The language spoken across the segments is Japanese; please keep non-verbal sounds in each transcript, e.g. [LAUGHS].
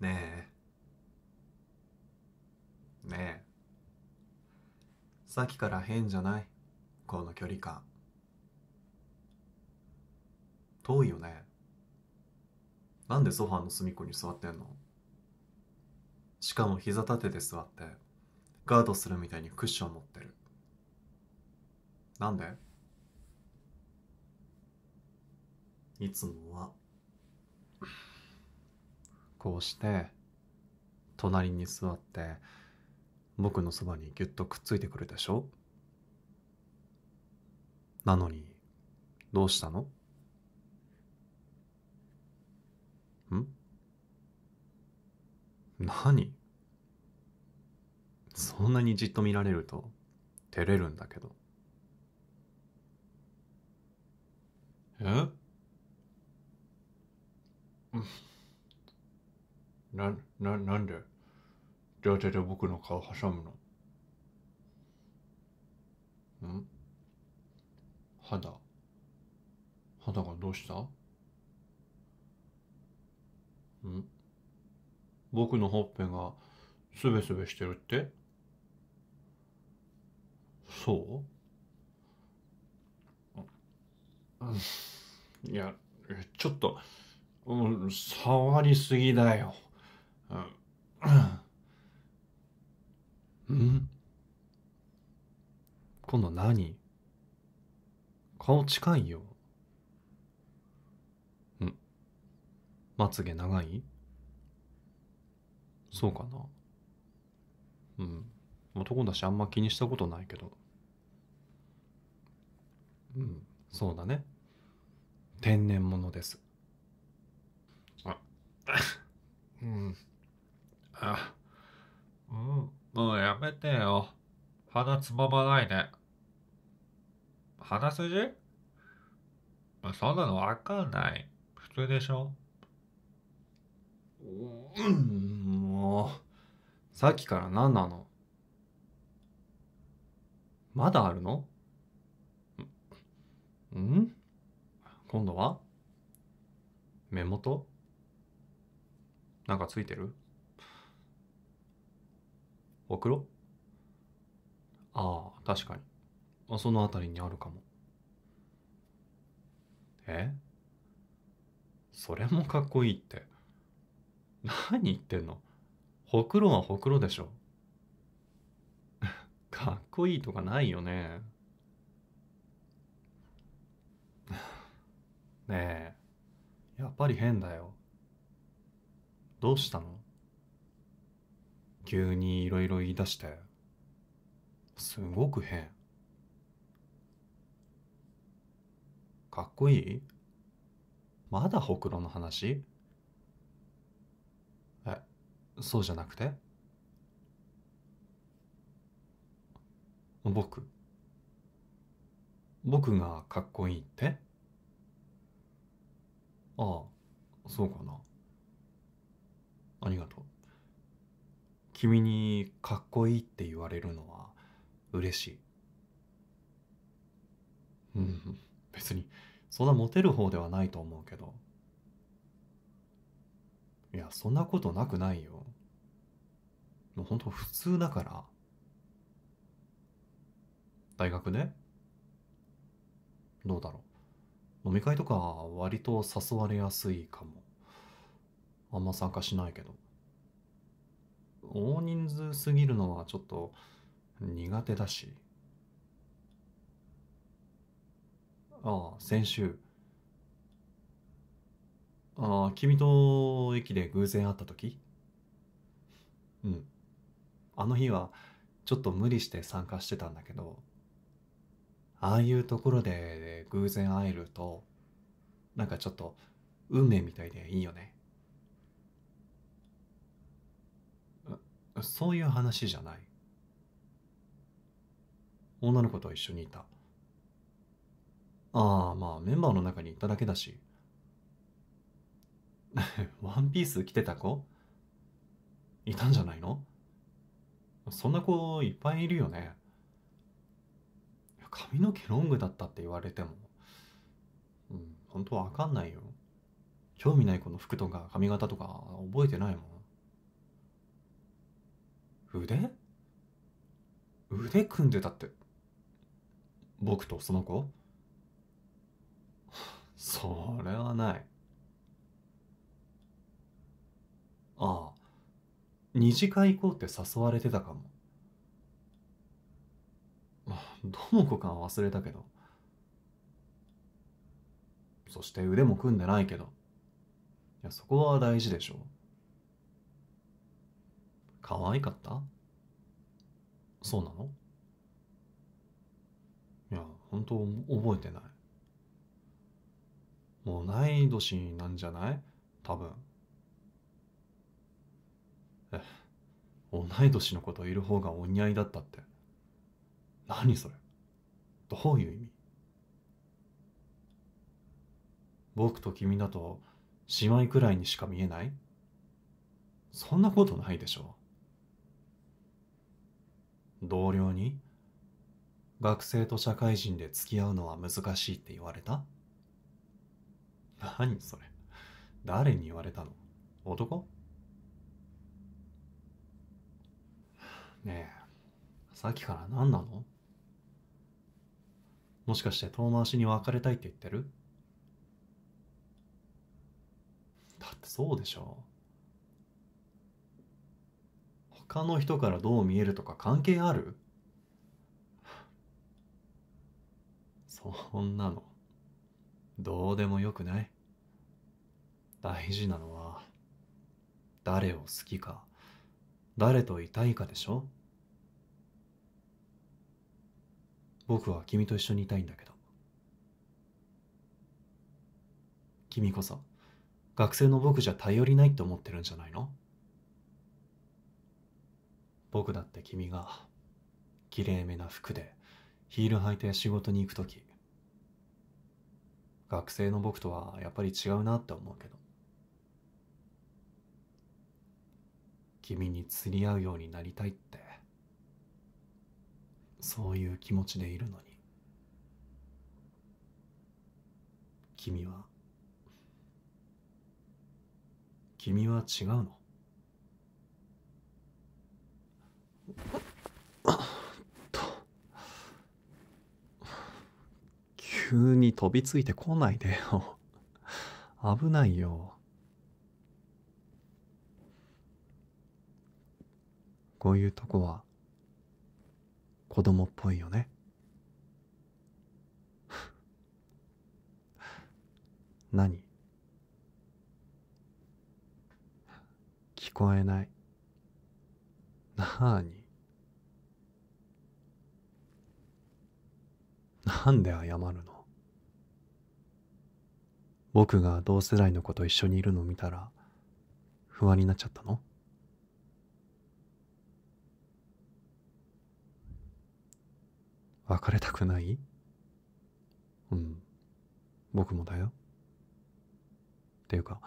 ねえねえさっきから変じゃないこの距離感遠いよねなんでソファーの隅っこに座ってんのしかも膝立てて座ってガードするみたいにクッション持ってるなんでいつもはこうして隣に座って僕のそばにぎゅっとくっついてくるでしょなのにどうしたのん何そんなにじっと見られると照れるんだけどえな、な、なんで両手で僕の顔挟むのん肌。肌がどうしたん僕のほっぺがすべすべしてるってそううんいや、ちょっと、うん、触りすぎだよ。うん今度何顔近いよ。んまつげ長いそうかな。うん。男だしあんま気にしたことないけど。うん、そうだね。天然物です。あ、うん。あ、うん、もうやめてよ。鼻つままないで。鼻筋そんなのわかんない。普通でしょうん、もう。さっきから何なのまだあるのん今度は目元なんかついてる送ろああ、確かに。あその辺りにあるかも。えそれもかっこいいって。何言ってんのほくろはほくろでしょ。[LAUGHS] かっこいいとかないよね。[LAUGHS] ねえ、やっぱり変だよ。どうしたの急にいろいろ言い出してすごく変かっこいいまだほくろの話えそうじゃなくて僕僕がかっこいいってああそうかなありがとう君にかっこいいって言われるのは嬉しい。うん、別にそんなモテる方ではないと思うけど。いや、そんなことなくないよ。もうんと普通だから。大学ねどうだろう。飲み会とか割と誘われやすいかも。あんま参加しないけど。大人数すぎるのはちょっと苦手だしああ先週ああ君と駅で偶然会った時うんあの日はちょっと無理して参加してたんだけどああいうところで偶然会えるとなんかちょっと運命みたいでいいよねそういう話じゃない女の子と一緒にいたああまあメンバーの中にいただけだし [LAUGHS] ワンピース着てた子いたんじゃないのそんな子いっぱいいるよね髪の毛ロングだったって言われてもうん本当わかんないよ興味ない子の服とか髪型とか覚えてないもん腕腕組んでたって僕とその子 [SIGHS] それはないああ二次会行こうって誘われてたかもどの子かは忘れたけどそして腕も組んでないけどいやそこは大事でしょ可愛かったそうなのいや、本当覚えてない。もうない年なんじゃない多分。え、同い年のこといる方がお似合いだったって。何それどういう意味僕と君だと姉妹くらいにしか見えないそんなことないでしょ同僚に学生と社会人で付き合うのは難しいって言われた何それ誰に言われたの男ねえさっきから何なのもしかして遠回しに別れたいって言ってるだってそうでしょ他の人からどう見えるとか関係あるそんなのどうでもよくない大事なのは誰を好きか誰といたいかでしょ僕は君と一緒にいたいんだけど君こそ学生の僕じゃ頼りないって思ってるんじゃないの僕だって君がきれいめな服でヒール履いて仕事に行く時学生の僕とはやっぱり違うなって思うけど君に釣り合うようになりたいってそういう気持ちでいるのに君は君は違うのと急に飛びついてこないでよ [LAUGHS] 危ないよこういうとこは子供っぽいよね [LAUGHS] 何聞こえないなあになんで謝るの僕が同世代の子と一緒にいるのを見たら不安になっちゃったの別れたくないうん僕もだよっていうか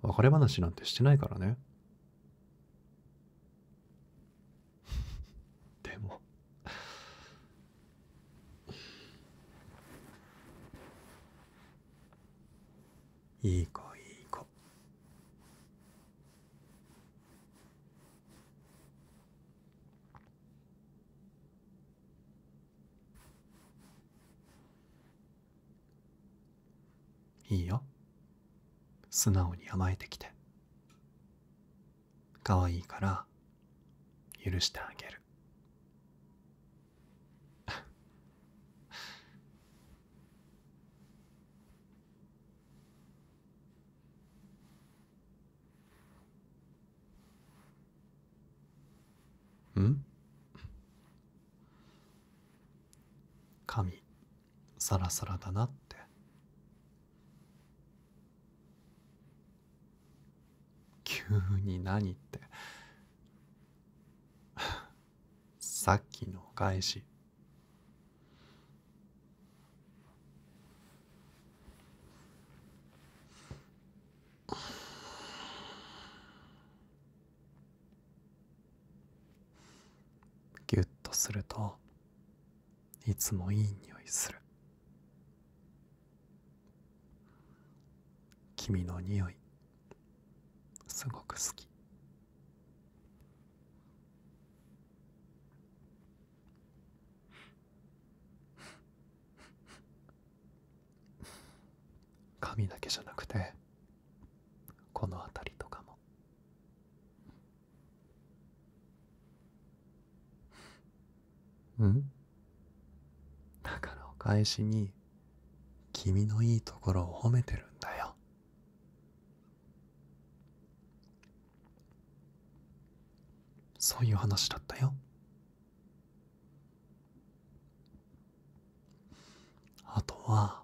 別れ話なんてしてないからねいい子いい子いいよ素直に甘えてきて可愛いから許してあげるん髪サラサラだなって急に何って [LAUGHS] さっきの返しするといつもいい匂いする君の匂いすごく好き髪 [LAUGHS] だけじゃなくて返しに君のいいところを褒めてるんだよ。そういう話だったよ。あとは、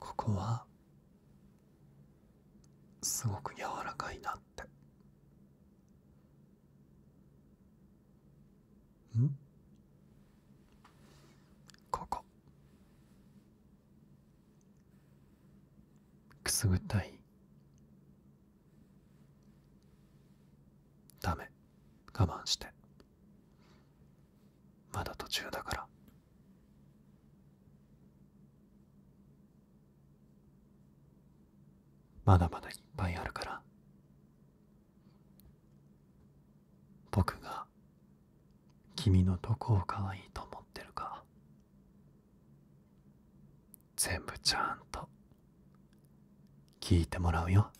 ここは、すごく柔らかいなって。すぐたいダメ我慢してまだ途中だからまだまだいっぱいあるから僕が君のどこを可愛いと思ってるか全部ちゃんと聞いてもらうよ。